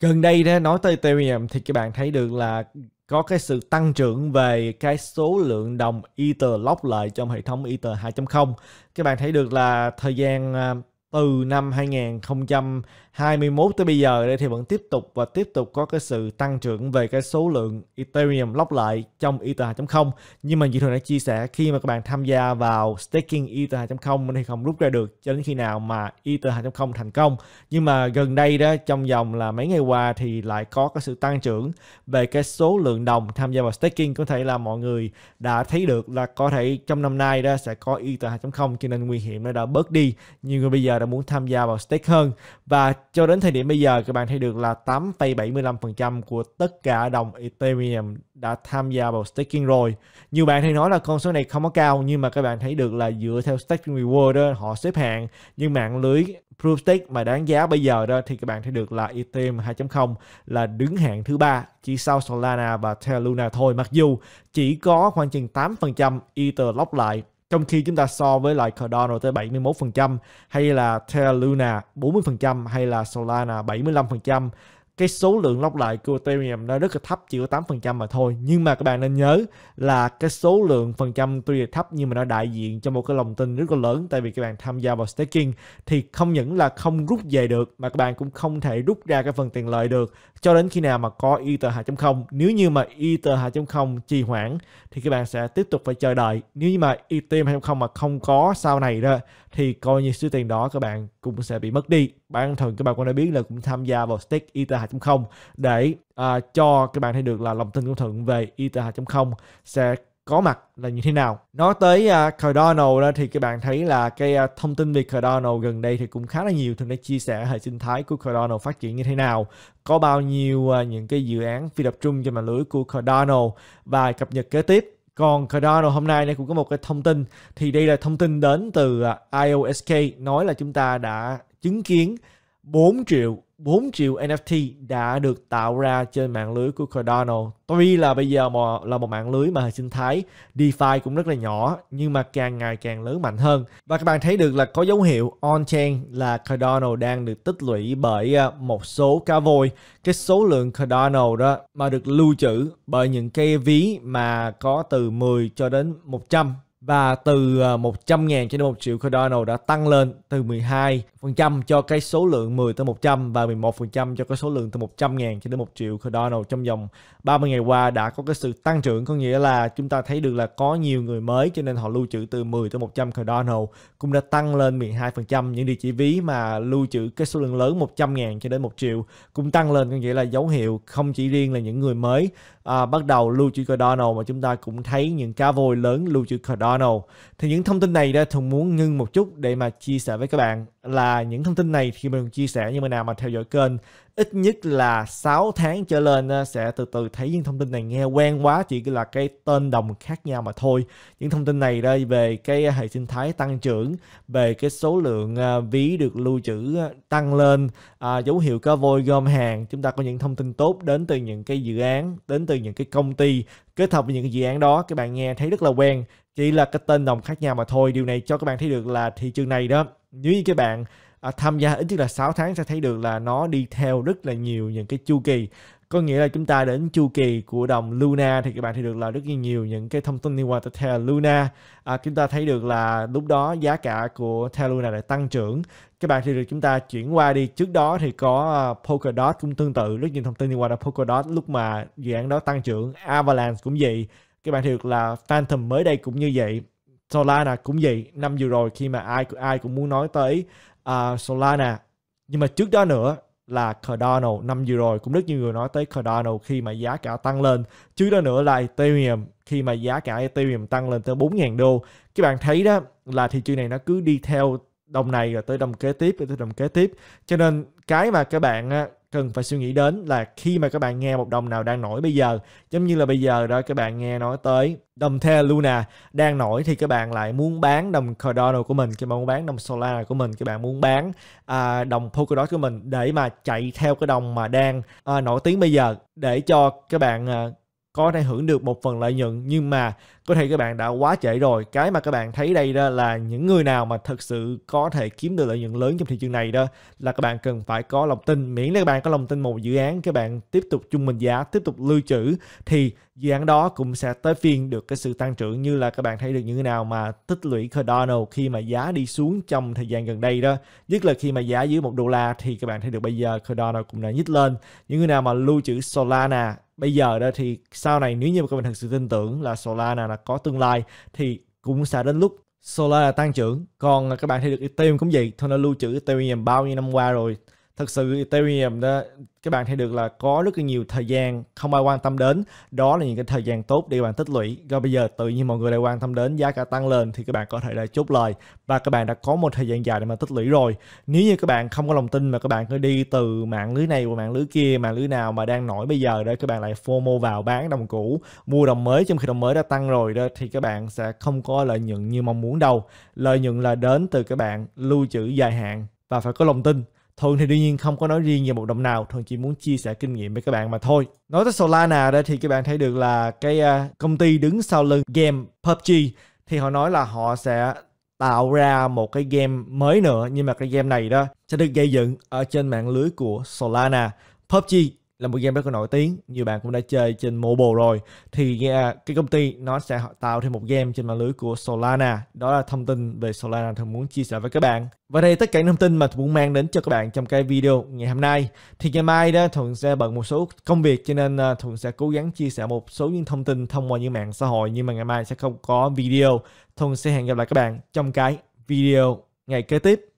gần đây đó nói tới Ethereum thì các bạn thấy được là có cái sự tăng trưởng về cái số lượng đồng Ether lock lại trong hệ thống Ether 2.0. Các bạn thấy được là thời gian à, từ năm 2021 tới bây giờ đây thì vẫn tiếp tục và tiếp tục có cái sự tăng trưởng về cái số lượng Ethereum lóc lại trong ETH 2.0 nhưng mà như thường đã chia sẻ khi mà các bạn tham gia vào staking ETH 2.0 thì không rút ra được cho đến khi nào mà ETH 2.0 thành công nhưng mà gần đây đó trong vòng là mấy ngày qua thì lại có cái sự tăng trưởng về cái số lượng đồng tham gia vào staking có thể là mọi người đã thấy được là có thể trong năm nay đó sẽ có ETH 2.0 cho nên nguy hiểm nó đã bớt đi nhưng mà bây giờ đã đã muốn tham gia vào stake hơn và cho đến thời điểm bây giờ các bạn thấy được là 8,75% của tất cả đồng Ethereum đã tham gia vào staking rồi. Nhiều bạn thì nói là con số này không có cao nhưng mà các bạn thấy được là dựa theo staking reward đó họ xếp hạng nhưng mạng lưới proof stake mà đáng giá bây giờ đó thì các bạn thấy được là Ethereum 2.0 là đứng hạng thứ ba chỉ sau Solana và Terra Luna thôi. Mặc dù chỉ có khoảng chừng 8% Ether lóc lại trong khi chúng ta so với lại Cardano tới 71% hay là Terra Luna 40% hay là Solana 75% cái số lượng log lại của Ethereum nó rất là thấp chỉ có 8% mà thôi nhưng mà các bạn nên nhớ là cái số lượng phần trăm tuy là thấp nhưng mà nó đại diện cho một cái lòng tin rất là lớn tại vì các bạn tham gia vào staking thì không những là không rút về được mà các bạn cũng không thể rút ra cái phần tiền lợi được cho đến khi nào mà có Ether 2.0 nếu như mà Ether 2.0 trì hoãn thì các bạn sẽ tiếp tục phải chờ đợi nếu như mà Ethereum 2.0 mà không có sau này đó thì coi như số tiền đó các bạn cũng sẽ bị mất đi bản thân các bạn cũng đã biết là cũng tham gia vào stake Ether 2.0 để uh, cho các bạn thấy được là lòng tin của Thuận về ITA 2.0 sẽ có mặt là như thế nào. Nói tới uh, à, Cardano đó thì các bạn thấy là cái uh, thông tin về Cardano gần đây thì cũng khá là nhiều thường đã chia sẻ hệ sinh thái của Cardano phát triển như thế nào, có bao nhiêu uh, những cái dự án phi tập trung trên mạng lưới của Cardano và cập nhật kế tiếp. Còn Cardano hôm nay cũng có một cái thông tin thì đây là thông tin đến từ uh, IOSK nói là chúng ta đã chứng kiến 4 triệu 4 triệu NFT đã được tạo ra trên mạng lưới của Cardano. Tuy là bây giờ mà là một mạng lưới mà hệ sinh thái DeFi cũng rất là nhỏ nhưng mà càng ngày càng lớn mạnh hơn. Và các bạn thấy được là có dấu hiệu on-chain là Cardano đang được tích lũy bởi à, một số cá voi. Cái số lượng Cardano đó mà được lưu trữ bởi những cái ví mà có từ 10 cho đến 100 và từ 100 ờ, ngàn cho đến 1 triệu cardano đã tăng lên từ 12% cho cái số lượng 10 tới 100 và 11% cho cái số lượng từ 100 ngàn cho đến 1 triệu cardano trong vòng 30 ngày qua đã có cái sự tăng trưởng có nghĩa là chúng ta thấy được là có nhiều người mới cho nên họ lưu trữ từ 10 tới 100 cardano cũng đã tăng lên 12% những địa chỉ ví mà lưu trữ cái số lượng lớn 100 ngàn cho đến 1 triệu cũng tăng lên có nghĩa là dấu hiệu không chỉ riêng là những người mới à, bắt đầu lưu trữ cardano mà chúng ta cũng thấy những cá voi lớn lưu trữ cardano Arnold. Thì những thông tin này đã thường muốn ngưng một chút để mà chia sẻ với các bạn là những thông tin này khi mình chia sẻ như mình nào mà theo dõi kênh ít nhất là 6 tháng trở lên sẽ từ từ thấy những thông tin này nghe quen quá chỉ là cái tên đồng khác nhau mà thôi những thông tin này đây về cái hệ sinh thái tăng trưởng về cái số lượng à, ví được lưu trữ tăng lên à, dấu hiệu cá voi gom hàng chúng ta có những thông tin tốt đến từ những cái dự án đến từ những cái công ty kết hợp với những dự án đó các bạn nghe thấy rất là quen chỉ là cái tên đồng khác nhau mà thôi điều này cho các bạn thấy được là thị trường này đó nếu như các bạn à, tham gia ít nhất là 6 tháng sẽ thấy được là nó đi theo rất là nhiều những cái chu kỳ có nghĩa là chúng ta đến chu kỳ của đồng Luna thì các bạn thấy được là rất nhiều những cái thông tin liên quan tới Terra Luna à, chúng ta thấy được là lúc đó giá cả của Terra Luna đã tăng trưởng các bạn thì được chúng ta chuyển qua đi trước đó thì có à, Polkadot cũng tương tự rất nhiều thông tin liên quan tới Polkadot lúc mà dự án đó tăng trưởng Avalanche cũng vậy các bạn thì được là Phantom mới đây cũng như vậy Solana cũng vậy năm vừa rồi khi mà ai ai cũng muốn nói tới uh, Solana nhưng mà trước đó nữa là Cardano năm vừa rồi cũng rất nhiều người nói tới Cardano khi mà giá cả tăng lên trước đó nữa là Ethereum khi mà giá cả Ethereum tăng lên tới 4.000 đô các bạn thấy đó là thị trường này nó cứ đi theo đồng này rồi tới đồng kế tiếp rồi tới đồng kế tiếp cho nên cái mà các bạn cần phải suy nghĩ đến là khi mà các bạn nghe một đồng nào đang nổi bây giờ giống như là bây giờ đó các bạn nghe nói tới đồng The Luna đang nổi thì các bạn lại muốn bán đồng Cardano của mình các bạn muốn bán đồng Solana của mình các bạn muốn bán à, đồng Polkadot của mình để mà chạy theo cái đồng mà đang à, nổi tiếng bây giờ để cho các bạn à, có thể hưởng được một phần lợi nhuận nhưng mà có thể các bạn đã quá trễ rồi cái mà các bạn thấy đây đó là những người nào mà thực sự có thể kiếm được lợi nhuận lớn trong thị trường này đó là các bạn cần phải có lòng tin miễn là các bạn có lòng tin một dự án các bạn tiếp tục chung mình giá tiếp tục lưu trữ thì dự án đó cũng sẽ tới phiên được cái sự tăng trưởng như là các bạn thấy được những người nào mà tích lũy Cardano khi mà giá đi xuống trong thời gian gần đây đó nhất là khi mà giá dưới một đô la thì các bạn thấy được bây giờ Cardano cũng đã nhích lên những người nào mà lưu trữ Solana bây giờ đó thì sau này nếu như các bạn thật sự tin tưởng là Solana là có tương lai thì cũng sẽ đến lúc Solar tăng trưởng còn các bạn thấy được Ethereum cũng vậy Thôi nó lưu trữ Ethereum bao nhiêu năm qua rồi thực sự Ethereum đó các bạn thấy được là có rất là nhiều thời gian không ai quan tâm đến, đó là những cái thời gian tốt để các bạn tích lũy. Rồi bây giờ tự nhiên mọi người lại quan tâm đến giá cả tăng lên thì các bạn có thể đã chốt lời và các bạn đã có một thời gian dài để mà tích lũy rồi. Nếu như các bạn không có lòng tin mà các bạn cứ đi từ mạng lưới này qua mạng lưới kia, mạng lưới nào mà đang nổi bây giờ để các bạn lại FOMO vào bán đồng cũ, mua đồng mới trong khi đồng mới đã tăng rồi đó thì các bạn sẽ không có lợi nhuận như mong muốn đâu. Lợi nhuận là đến từ các bạn lưu trữ dài hạn và phải có lòng tin thường thì đương nhiên không có nói riêng về một đồng nào, thường chỉ muốn chia sẻ kinh nghiệm với các bạn mà thôi. Nói tới Solana đó thì các bạn thấy được là cái à, công ty đứng sau lưng game PUBG thì họ nói là họ sẽ tạo ra một cái game mới nữa nhưng mà cái game này đó sẽ được gây dựng ở trên mạng lưới của Solana. PUBG là một game rất là nổi tiếng nhiều bạn cũng đã chơi trên mobile rồi thì uh, cái công ty nó sẽ tạo thêm một game trên mạng lưới của Solana đó là thông tin về Solana thường muốn chia sẻ với các bạn và đây tất cả những thông tin mà thuận muốn mang đến cho các bạn trong cái video ngày hôm nay thì ngày mai đó thuận sẽ bận một số công việc cho nên uh, thuận sẽ cố gắng chia sẻ một số những thông tin thông qua những mạng xã hội nhưng mà ngày mai sẽ không có video thuận sẽ hẹn gặp lại các bạn trong cái video ngày kế tiếp